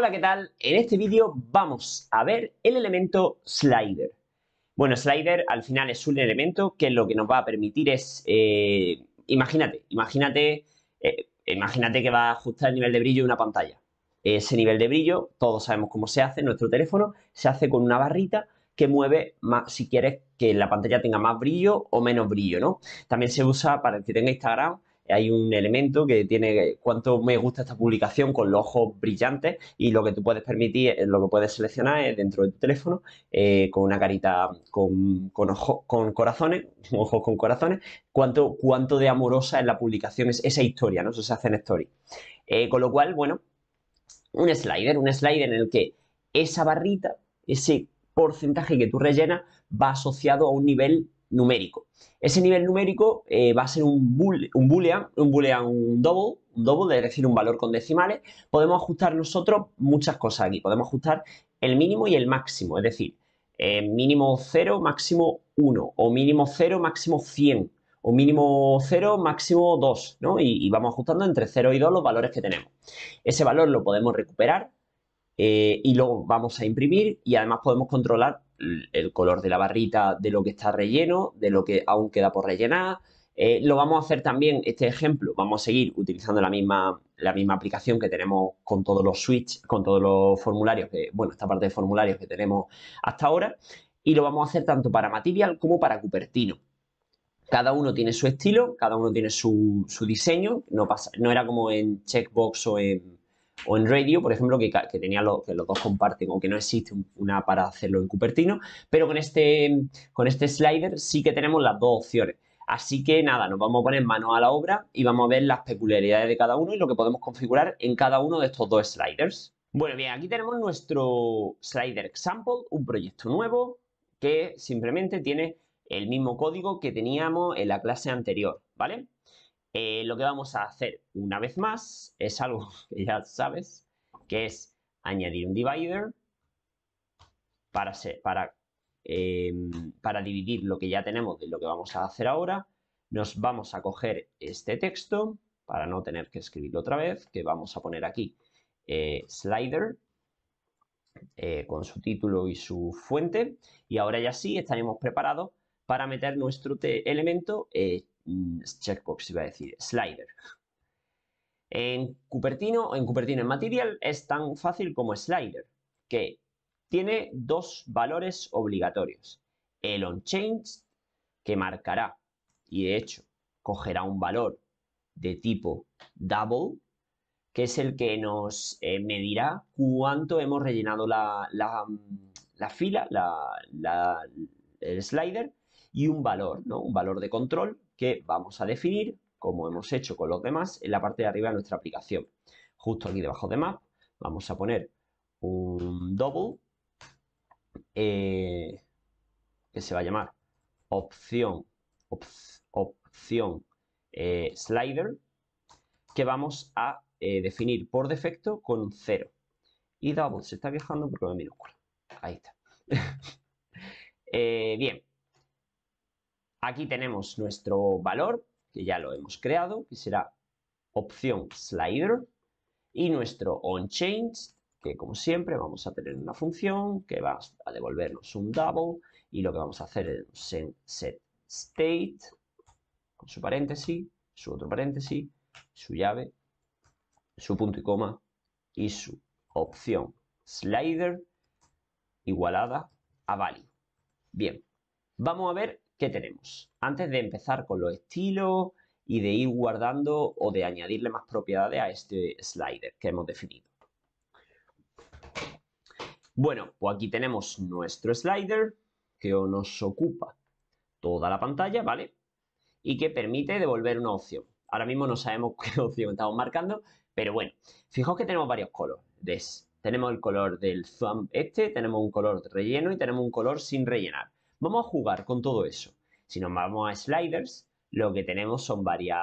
Hola, ¿qué tal? En este vídeo vamos a ver el elemento slider. Bueno, slider al final es un elemento que lo que nos va a permitir es, eh, imagínate, imagínate, eh, imagínate que va a ajustar el nivel de brillo de una pantalla. Ese nivel de brillo, todos sabemos cómo se hace, en nuestro teléfono se hace con una barrita que mueve más, si quieres que la pantalla tenga más brillo o menos brillo, ¿no? También se usa para el que tenga Instagram hay un elemento que tiene cuánto me gusta esta publicación con los ojos brillantes y lo que tú puedes permitir, eh, lo que puedes seleccionar es dentro de tu teléfono eh, con una carita con, con, con corazones, ojos con corazones, cuánto, cuánto de amorosa es la publicación, es esa historia, ¿no? Eso se hace en story. Eh, con lo cual, bueno, un slider, un slider en el que esa barrita, ese porcentaje que tú rellenas va asociado a un nivel numérico. Ese nivel numérico eh, va a ser un, boolean, un boolean, un boolean, un double, un double, es decir, un valor con decimales. Podemos ajustar nosotros muchas cosas aquí. Podemos ajustar el mínimo y el máximo, es decir, eh, mínimo 0, máximo 1, o mínimo 0, máximo 100, o mínimo 0, máximo 2, ¿no? Y, vamos ajustando entre 0 y 2 los valores que tenemos. Ese valor lo podemos recuperar eh, y luego vamos a imprimir y además podemos controlar el color de la barrita de lo que está relleno, de lo que aún queda por rellenar. Eh, lo vamos a hacer también, este ejemplo, vamos a seguir utilizando la misma, la misma aplicación que tenemos con todos los switch, con todos los formularios, que, bueno, esta parte de formularios que tenemos hasta ahora, y lo vamos a hacer tanto para Material como para Cupertino. Cada uno tiene su estilo, cada uno tiene su, diseño, no, pasa, no era como en Checkbox o en o en Radio, por ejemplo, que, tenía que los dos comparten, o que no existe una para hacerlo en Cupertino, pero con este, con este slider sí que tenemos las dos opciones. Así que nada, nos vamos a poner manos a la obra y vamos a ver las peculiaridades de cada uno y lo que podemos configurar en cada uno de estos dos sliders. Bueno, bien, aquí tenemos nuestro slider example, un proyecto nuevo que simplemente tiene el mismo código que teníamos en la clase anterior, ¿vale? Eh, lo que vamos a hacer una vez más es algo que ya sabes, que es añadir un divider em, para, dividir lo que ya tenemos de lo que vamos a hacer ahora. Nos vamos a coger este texto para no tener que escribirlo otra vez, que vamos a poner aquí eh, slider eh, con su título y su fuente. Y ahora ya sí estaremos preparados para meter nuestro elemento checkbox, iba a decir, slider. En Cupertino, en Cupertino en Material es tan fácil como slider, que tiene dos valores obligatorios. El onChange, que marcará, y de hecho, cogerá un valor de tipo double, que es el que nos eh, medirá cuánto hemos rellenado la, la, la fila, la, el slider, y un valor, ¿no? Un valor de control que vamos a definir, como hemos hecho con los demás, en la parte de arriba de nuestra aplicación. Justo aquí debajo de map vamos a poner un double eh, que se va a llamar opción, opción eh, slider que vamos a eh, definir por defecto con un 0. Y double se está viajando porque es minúscula. Ahí está. bien, Aquí tenemos nuestro valor, que ya lo hemos creado, que será opción slider, y nuestro onChange, que como siempre vamos a tener una función que va a devolvernos un double, y lo que vamos a hacer es set state, con su paréntesis, su otro paréntesis, su llave, su punto y coma, y su opción slider igualada a value. Bien, vamos a ver ¿qué tenemos? Antes de empezar con los estilos y de ir guardando o de añadirle más propiedades a este slider que hemos definido. Bueno, pues aquí tenemos nuestro slider que nos ocupa toda la pantalla, ¿vale? Y que permite devolver una opción. Ahora mismo no sabemos qué opción estamos marcando, pero bueno, fijaos que tenemos varios colores. Tenemos el color del thumb este, tenemos un color relleno y tenemos un color sin rellenar. Vamos a jugar con todo eso. Si nos vamos a sliders, lo que tenemos son varios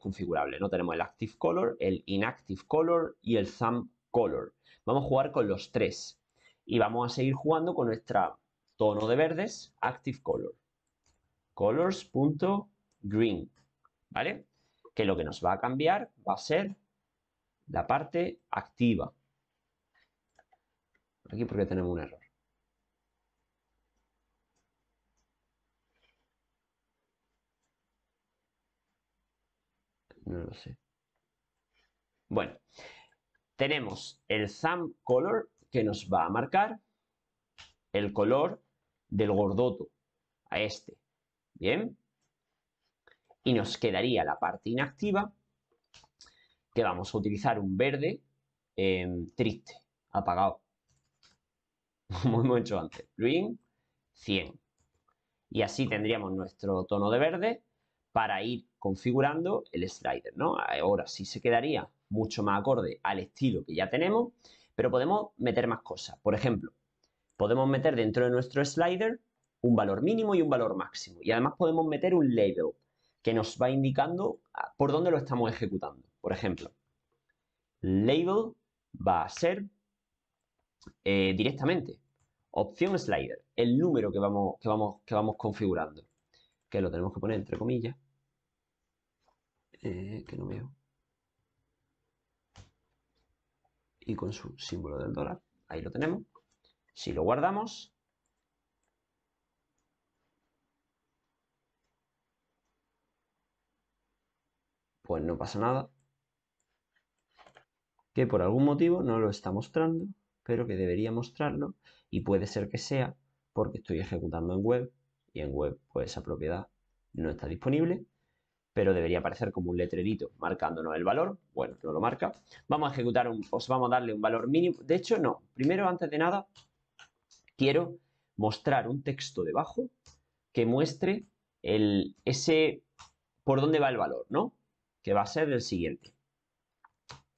configurables. ¿no? Tenemos el active color, el inactive color y el thumb color. Vamos a jugar con los tres. Y vamos a seguir jugando con nuestro tono de verdes, active color. Colors.green. ¿Vale? Que lo que nos va a cambiar va a ser la parte activa. Aquí porque tenemos un error. No lo sé. Bueno, tenemos el thumb color que nos va a marcar el color del gordoto, a este. Bien. Y nos quedaría la parte inactiva, que vamos a utilizar un verde em, triste, apagado. Como hemos hecho antes. Green, 100. Y así tendríamos nuestro tono de verde para ir configurando el slider, ¿no? Ahora sí se quedaría mucho más acorde al estilo que ya tenemos, pero podemos meter más cosas. Por ejemplo, podemos meter dentro de nuestro slider un valor mínimo y un valor máximo. Y además podemos meter un label que nos va indicando ah, por dónde lo estamos ejecutando. Por ejemplo, label va a ser eh, directamente opción slider, el número que vamos, que, vamos, que vamos configurando, que lo tenemos que poner entre comillas. Eh, que no veo. Y con su símbolo del dólar. Ahí lo tenemos. Si lo guardamos, pues no pasa nada. Que por algún motivo no lo está mostrando, pero que debería mostrarlo. Y puede ser que sea porque estoy ejecutando en web y en web pues esa propiedad no está disponible pero debería aparecer como un letrerito marcándonos el valor. Bueno, no lo marca. Vamos a ejecutar un, os vamos a darle un valor mínimo. De hecho, no. Primero, antes de nada, quiero mostrar un texto debajo que muestre el, ese, por dónde va el valor, ¿no? Que va a ser el siguiente.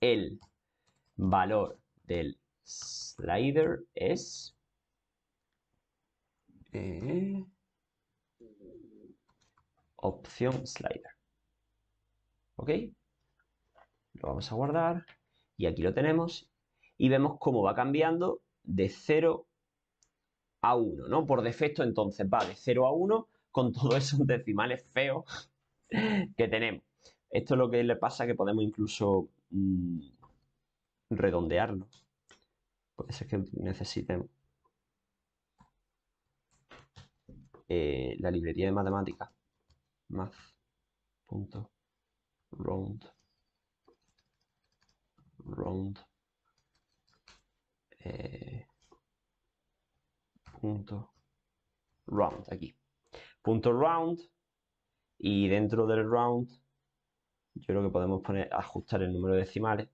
El valor del slider es... Eh, opción slider. ¿Ok? Lo vamos a guardar y aquí lo tenemos y vemos cómo va cambiando de 0 a 1, ¿no? Por defecto entonces va de 0 a 1 con todos esos decimales feos que tenemos. Esto es lo que le pasa que podemos incluso mm, redondearlo. Puede ser que necesitemos. Eh, la librería de matemáticas. Math. Punto round round eh, punto round aquí punto round y dentro del round yo creo que podemos poner ajustar el número de decimales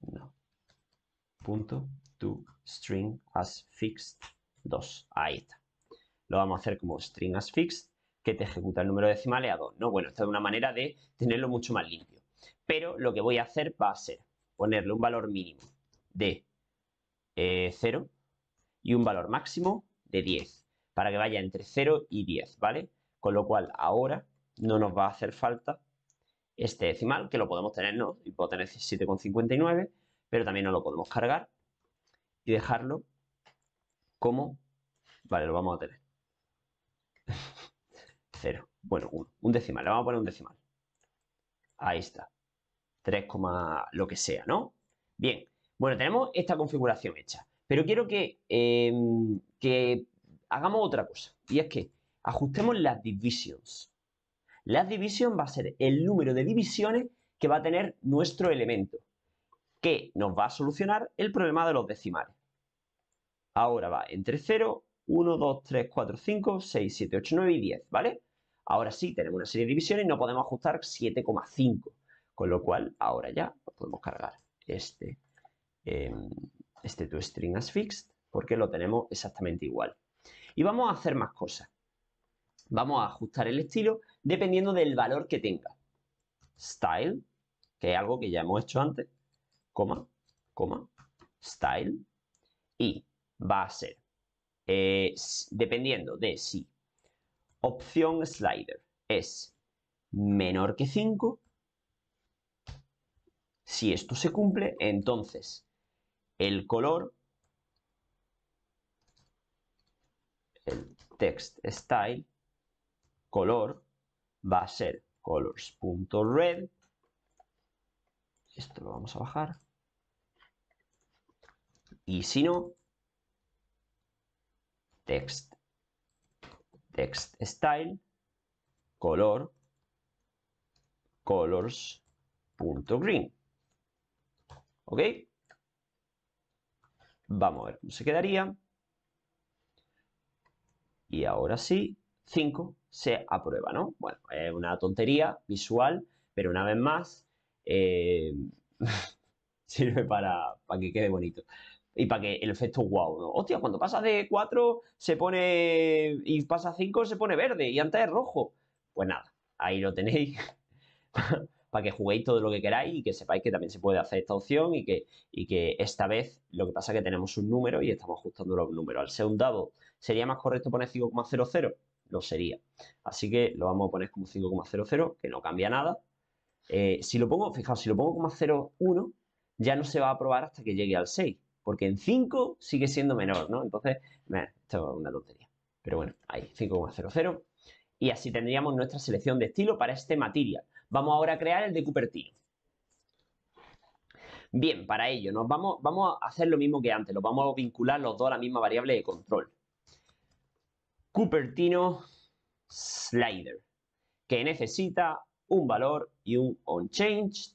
no punto to string as fixed 2 ahí está lo vamos a hacer como string as fixed, que te ejecuta el número decimal a 2, ¿no? Bueno, esta es una manera de tenerlo mucho más limpio. Pero lo que voy a hacer va a ser ponerle un valor mínimo de 0 eh, y un valor máximo de 10, para que vaya entre 0 y 10, ¿vale? Con lo cual ahora no nos va a hacer falta este decimal, que lo podemos tener, ¿no? Y puedo tener 7,59, pero también no lo podemos cargar y dejarlo como, vale, lo vamos a tener, 0, Bueno, 1, un decimal, le vamos a poner un decimal. Ahí está. 3, lo que sea, ¿no? Bien, bueno, tenemos esta configuración hecha. Pero quiero que, em, que hagamos otra cosa. Y es que ajustemos las divisions. Las divisions va a ser el número de divisiones que va a tener nuestro elemento. Que nos va a solucionar el problema de los decimales. Ahora va entre 0, 1, 2, 3, 4, 5, 6, 7, 8, 9 y 10, ¿vale? Ahora sí, tenemos una serie de divisiones y no podemos ajustar 7,5, con lo cual ahora ya pues podemos cargar este, eh, este toString as fixed porque lo tenemos exactamente igual. Y vamos a hacer más cosas. Vamos a ajustar el estilo dependiendo del valor que tenga. Style, que es algo que ya hemos hecho antes, coma, coma, style, y va a ser, eh, dependiendo de si opción slider es menor que 5. Si esto se cumple, entonces el color, el text style, color, va a ser colors.red. Esto lo vamos a bajar. Y si no, text text style color green ¿Ok? Vamos a ver se quedaría. Y ahora sí, 5 se aprueba, ¿no? Bueno, es una tontería visual, pero una vez más eh, sirve para, para que quede bonito y para que el efecto guau, wow, ¿no? Hostia, cuando pasa de 4 se pone y pasa 5 se pone verde y antes es rojo. Pues nada, ahí lo tenéis para que juguéis todo lo que queráis y que sepáis que también se puede hacer esta opción y que, que esta vez lo que pasa es que tenemos un número y estamos ajustando los números. Al ser un dado, ¿sería más correcto poner 5,00? Lo sería. Así que lo vamos a poner como 5,00, que no cambia nada. Eh, si lo pongo, fijaos, si lo pongo como 01, ya no se va a aprobar hasta que llegue al 6 porque en 5 sigue siendo menor, ¿no? Entonces, esto es una tontería. Pero bueno, ahí, 5,00. Y así tendríamos nuestra selección de estilo para este material. Vamos ahora a crear el de Cupertino. Bien, para ello nos vamos, vamos a hacer lo mismo que antes, Lo vamos a vincular los dos a la misma variable de control. Cupertino slider, que necesita un valor y un unchanged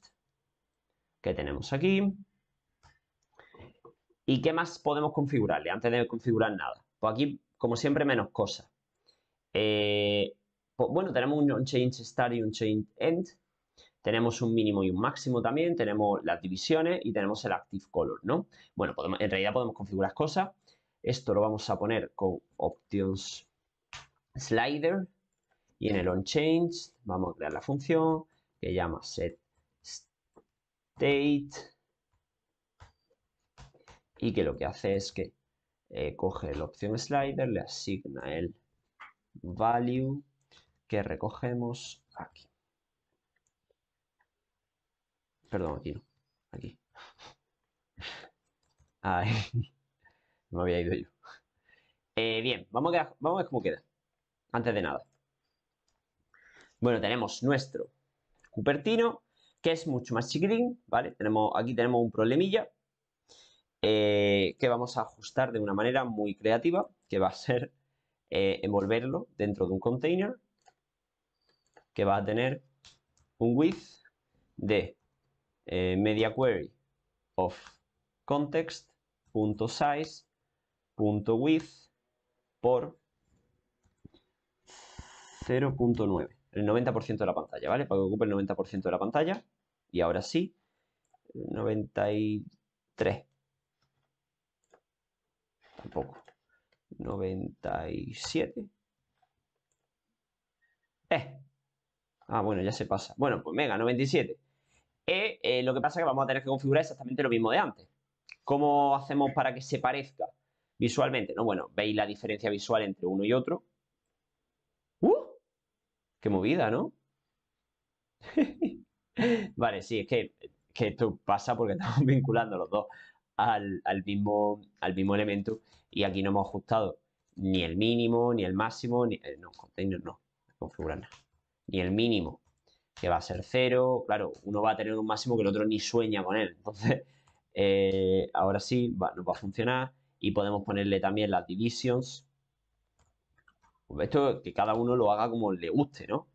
que tenemos aquí. ¿Y qué más podemos configurarle antes de configurar nada? Pues aquí, como siempre, menos cosas. Eh, pues bueno, tenemos un change start y un change end. Tenemos un mínimo y un máximo también, tenemos las divisiones y tenemos el active color, ¿no? Bueno, en realidad podemos configurar cosas. Esto lo vamos a poner con options slider y en el onChange vamos a crear la función que llama set state y que lo que hace es que eh, coge la opción slider, le asigna el value que recogemos aquí. Perdón, aquí no, aquí. Ay, me había ido yo. Eh, bien, vamos a, vamos a ver cómo queda. Antes de nada. Bueno, tenemos nuestro Cupertino, que es mucho más chiquitín, ¿vale? Tenemos, aquí tenemos un problemilla, eh, que vamos a ajustar de una manera muy creativa, que va a ser eh, envolverlo dentro de un container que va a tener un width de eh, media query of context.size.width por 0.9, el 90% de la pantalla, ¿vale? Para que ocupe el 90% de la pantalla. Y ahora sí, 93, poco, 97. Eh. Ah, bueno, ya se pasa. Bueno, pues venga, 97. Eh, eh, lo que pasa que vamos a tener que configurar exactamente lo mismo de antes. ¿Cómo hacemos para que se parezca visualmente? No, bueno, veis la diferencia visual entre uno y otro. ¡Uh! ¡Qué movida, ¿no? vale, sí, es que, que esto pasa porque estamos vinculando los dos al, mismo, al mismo elemento y aquí no hemos ajustado ni el mínimo, ni el máximo, ni, eh, no, no, configurar nada, ni el mínimo, que va a ser cero, claro, uno va a tener un máximo que el otro ni sueña con él, entonces eh, ahora sí va, nos va a funcionar y podemos ponerle también las divisions, pues esto que cada uno lo haga como le guste, ¿no?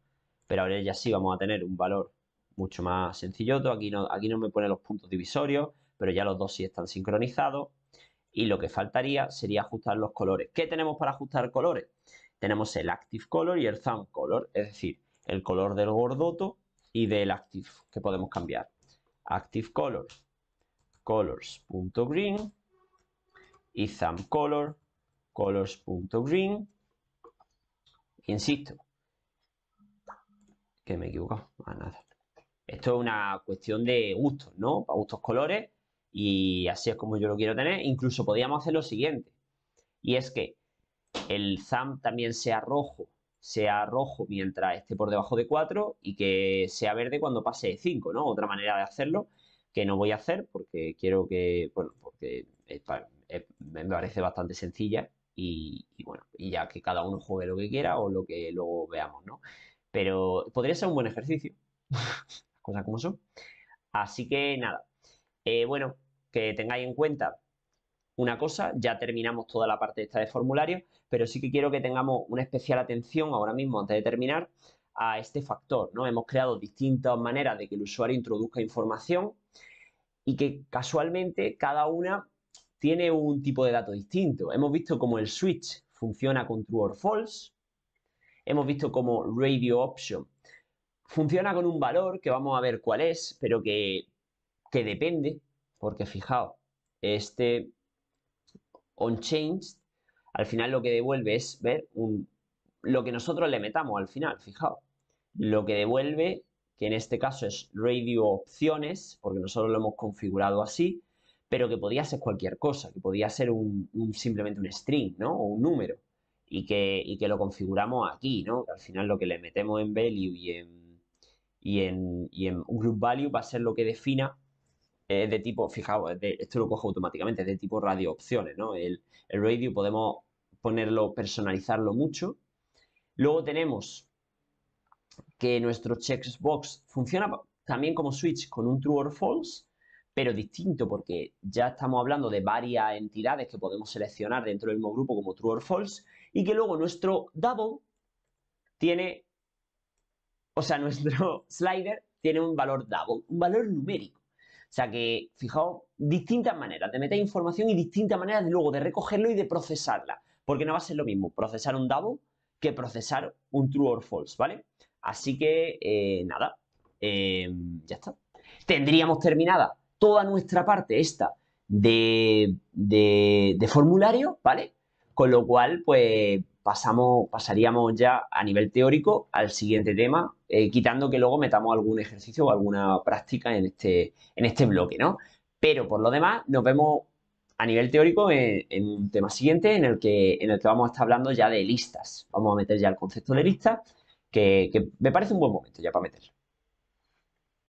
Pero ahora ya sí vamos a tener un valor mucho más sencillo, aquí no, aquí no me pone los puntos divisorios, pero ya los dos sí están sincronizados. Y lo que faltaría sería ajustar los colores. ¿Qué tenemos para ajustar colores? Tenemos el Active Color y el Thumb Color, es decir, el color del gordoto y del Active que podemos cambiar. Active Color, colors.green y Thumb Color, colors.green. Insisto, que me he equivocado, ah, nada. Esto es una cuestión de gustos, ¿no? Para gustos colores, y así es como yo lo quiero tener. Incluso podríamos hacer lo siguiente. Y es que el ZAM también sea rojo, sea rojo mientras esté por debajo de 4 y que sea verde cuando pase de 5, ¿no? Otra manera de hacerlo que no voy a hacer porque quiero que, bueno, porque me parece bastante sencilla y, bueno, y ya que cada uno juegue lo que quiera o lo que luego veamos, ¿no? Pero podría ser un buen ejercicio, las cosas como son. Así que nada, eh, bueno, que tengáis en cuenta una cosa, ya terminamos toda la parte esta de formulario, pero sí que quiero que tengamos una especial atención ahora mismo antes de terminar a este factor, ¿no? Hemos creado distintas maneras de que el usuario introduzca información y que casualmente cada una tiene un tipo de dato distinto. Hemos visto cómo el switch funciona con true or false, hemos visto cómo radio option funciona con un valor que vamos a ver cuál es, pero que, que depende porque fijaos, este change al final lo que devuelve es ver lo que nosotros le metamos al final, fijaos. Lo que devuelve, que en este caso es radio opciones, porque nosotros lo hemos configurado así, pero que podía ser cualquier cosa, que podía ser un, simplemente un string, ¿no? O un número. Y que, lo configuramos aquí, ¿no? al final lo que le metemos en value y en, y y en group value va a ser lo que defina es de tipo, fijaos, esto lo cojo automáticamente, es de tipo radio opciones, ¿no? El, el radio podemos ponerlo, personalizarlo mucho. Luego tenemos que nuestro checkbox funciona también como switch con un true or false, pero distinto porque ya estamos hablando de varias entidades que podemos seleccionar dentro del mismo grupo como true or false y que luego nuestro double tiene, o sea, nuestro slider tiene un valor double, un valor numérico. O sea que, fijaos, distintas maneras de meter información y distintas maneras de luego de recogerlo y de procesarla. Porque no va a ser lo mismo procesar un double que procesar un true or false, ¿vale? Así que, eh, nada, eh, ya está. Tendríamos terminada toda nuestra parte esta de, de, de formulario, ¿vale? Con lo cual, pues pasamos, pasaríamos ya a nivel teórico al siguiente tema, eh, quitando que luego metamos algún ejercicio o alguna práctica en este, en este bloque, ¿no? Pero por lo demás, nos vemos a nivel teórico en, un tema siguiente en el, que, vamos a estar hablando ya de listas. Vamos a meter ya el concepto de lista, que, que me parece un buen momento ya para meterlo.